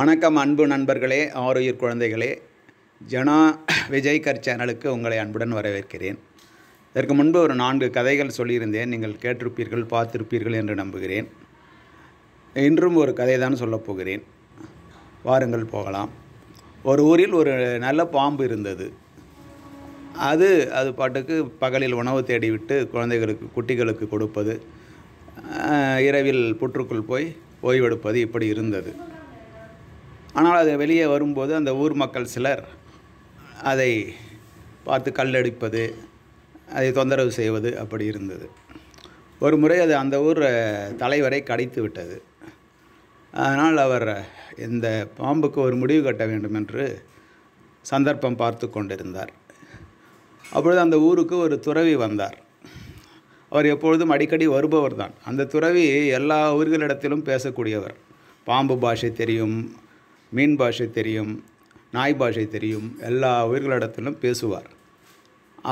வணக்கம் அன்பு நண்பர்களே ஆரோயிர் குழந்தைகளே ஜனா விஜய் கர் சேனலுக்கு உங்களை அன்புடன் வரவேற்கிறேன் இதற்கு முன்பு ஒரு நான்கு கதைகள் சொல்லியிருந்தேன் நீங்கள் கேட்டிருப்பீர்கள் பார்த்திருப்பீர்கள் என்று நம்புகிறேன் இன்றும் ஒரு கதை தான் சொல்லப்போகிறேன் வாருங்கள் போகலாம் ஒரு ஊரில் ஒரு நல்ல பாம்பு இருந்தது அது அது பாட்டுக்கு பகலில் உணவு தேடிவிட்டு குழந்தைகளுக்கு குட்டிகளுக்கு கொடுப்பது இரவில் புற்றுக்குள் போய் ஓய்வெடுப்பது இப்படி இருந்தது ஆனால் அது வெளியே வரும்போது அந்த ஊர் மக்கள் சிலர் அதை பார்த்து கல்லடிப்பது அதை தொந்தரவு செய்வது அப்படி இருந்தது ஒரு முறை அது அந்த ஊர் தலைவரை கடித்து விட்டது அதனால் அவர் இந்த பாம்புக்கு ஒரு முடிவு கட்ட வேண்டும் என்று சந்தர்ப்பம் பார்த்து கொண்டிருந்தார் அப்பொழுது அந்த ஊருக்கு ஒரு துறவி வந்தார் அவர் எப்பொழுதும் அடிக்கடி வருபவர் தான் அந்த துறவி எல்லா ஊர்களிடத்திலும் பேசக்கூடியவர் பாம்பு பாஷை தெரியும் மீன் பாஷை தெரியும் நாய் பாஷை தெரியும் எல்லா உயிர்களிடத்திலும் பேசுவார்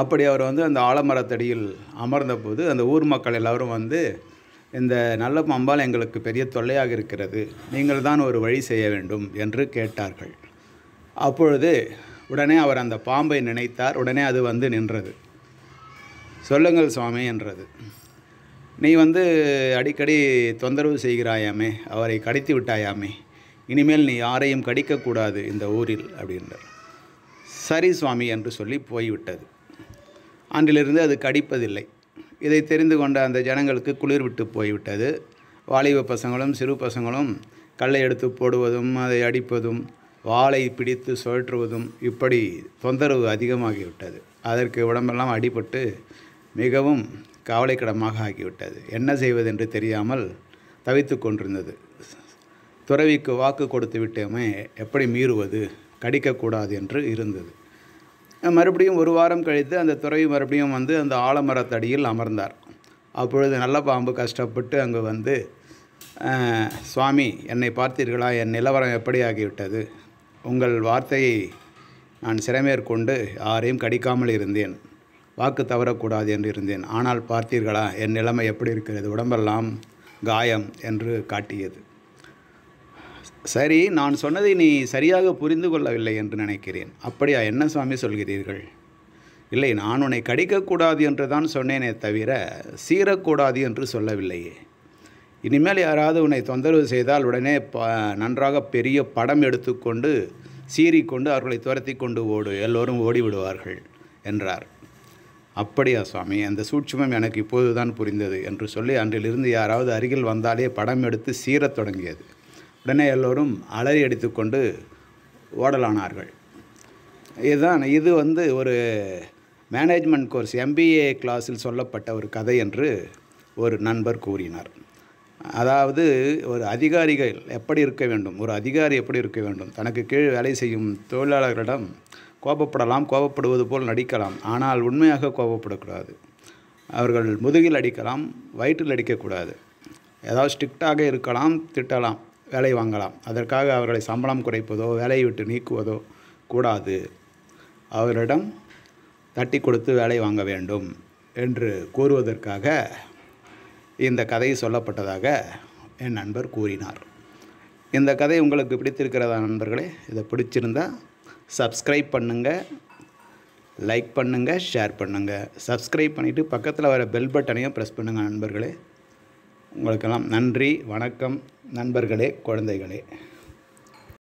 அப்படி அவர் வந்து அந்த ஆலமரத்தடியில் அமர்ந்தபோது அந்த ஊர் மக்கள் எல்லோரும் வந்து இந்த நல்ல பம்பால் எங்களுக்கு பெரிய தொல்லையாக இருக்கிறது நீங்கள் தான் ஒரு வழி செய்ய வேண்டும் என்று கேட்டார்கள் அப்பொழுது உடனே அவர் அந்த பாம்பை நினைத்தார் உடனே அது வந்து நின்றது சொல்லுங்கள் சுவாமி என்றது நீ வந்து அடிக்கடி தொந்தரவு செய்கிறாயாமே அவரை கடித்து விட்டாயாமே இனிமேல் நீ யாரையும் கடிக்கக்கூடாது இந்த ஊரில் அப்படின்றார் சரி சுவாமி என்று சொல்லி போய்விட்டது அன்றிலிருந்து அது கடிப்பதில்லை இதை தெரிந்து கொண்ட அந்த ஜனங்களுக்கு குளிர் விட்டு போய்விட்டது வாலிப பசங்களும் சிறு பசங்களும் கல்லை எடுத்து போடுவதும் அதை அடிப்பதும் வாளை பிடித்து சுழற்றுவதும் இப்படி தொந்தரவு அதிகமாகிவிட்டது அதற்கு உடம்பெல்லாம் அடிபட்டு மிகவும் கவலைக்கிடமாக ஆகிவிட்டது என்ன செய்வது என்று தெரியாமல் தவித்து கொண்டிருந்தது துறவிக்கு வாக்கு கொடுத்து விட்டோமே எப்படி மீறுவது கடிக்கக்கூடாது என்று இருந்தது மறுபடியும் ஒரு வாரம் கழித்து அந்த துறவி மறுபடியும் வந்து அந்த ஆலமரத்தடியில் அமர்ந்தார் அப்பொழுது நல்ல பாம்பு கஷ்டப்பட்டு அங்கு வந்து சுவாமி என்னை பார்த்தீர்களா என் நிலவரம் எப்படி ஆகிவிட்டது உங்கள் வார்த்தையை நான் சிறமேற்கொண்டு யாரையும் கடிக்காமல் இருந்தேன் வாக்கு தவறக்கூடாது என்று இருந்தேன் ஆனால் பார்த்தீர்களா என் நிலைமை எப்படி இருக்கிறது உடம்பெல்லாம் காயம் என்று காட்டியது சரி நான் சொன்னதை நீ சரியாக புரிந்து கொள்ளவில்லை என்று நினைக்கிறேன் அப்படியா என்ன சுவாமி சொல்கிறீர்கள் இல்லை நான் உன்னை கடிக்கக்கூடாது என்று தான் சொன்னேனே தவிர சீரக்கூடாது என்று சொல்லவில்லையே இனிமேல் யாராவது உன்னை தொந்தரவு செய்தால் உடனே ப நன்றாக பெரிய படம் எடுத்துக்கொண்டு சீறிக்கொண்டு அவர்களை துரத்தி கொண்டு ஓடு எல்லோரும் ஓடிவிடுவார்கள் என்றார் அப்படியா சுவாமி அந்த சூட்சுமம் எனக்கு இப்போதுதான் புரிந்தது என்று சொல்லி அன்றிலிருந்து யாராவது அருகில் வந்தாலே படம் எடுத்து சீரத் தொடங்கியது உடனே எல்லோரும் அலறி அடித்துக்கொண்டு ஓடலானார்கள் இதுதான் இது வந்து ஒரு மேனேஜ்மெண்ட் கோர்ஸ் எம்பிஏ கிளாஸில் சொல்லப்பட்ட ஒரு கதை என்று ஒரு நண்பர் கூறினார் அதாவது ஒரு அதிகாரிகள் எப்படி இருக்க வேண்டும் ஒரு அதிகாரி எப்படி இருக்க வேண்டும் தனக்கு கீழ் வேலை செய்யும் தொழிலாளர்களிடம் கோபப்படலாம் கோபப்படுவது போல் நடிக்கலாம் ஆனால் உண்மையாக கோபப்படக்கூடாது அவர்கள் முதுகில் அடிக்கலாம் வயிற்றில் அடிக்கக்கூடாது ஏதாவது ஸ்ட்ரிக்டாக இருக்கலாம் திட்டலாம் வேலை வாங்கலாம் அதற்காக அவர்களை சம்பளம் குறைப்பதோ வேலையை விட்டு நீக்குவதோ கூடாது அவரிடம் தட்டி கொடுத்து வேலை வாங்க வேண்டும் என்று கூறுவதற்காக இந்த கதை சொல்லப்பட்டதாக என் நண்பர் கூறினார் இந்த கதை உங்களுக்கு பிடித்திருக்கிறதா நண்பர்களே இதை பிடிச்சிருந்தால் சப்ஸ்கிரைப் பண்ணுங்கள் லைக் பண்ணுங்கள் ஷேர் பண்ணுங்கள் சப்ஸ்கிரைப் பண்ணிவிட்டு பக்கத்தில் வர பெல் பட்டனையும் ப்ரெஸ் பண்ணுங்கள் நண்பர்களே உங்களுக்கெல்லாம் நன்றி வணக்கம் நண்பர்களே குழந்தைகளே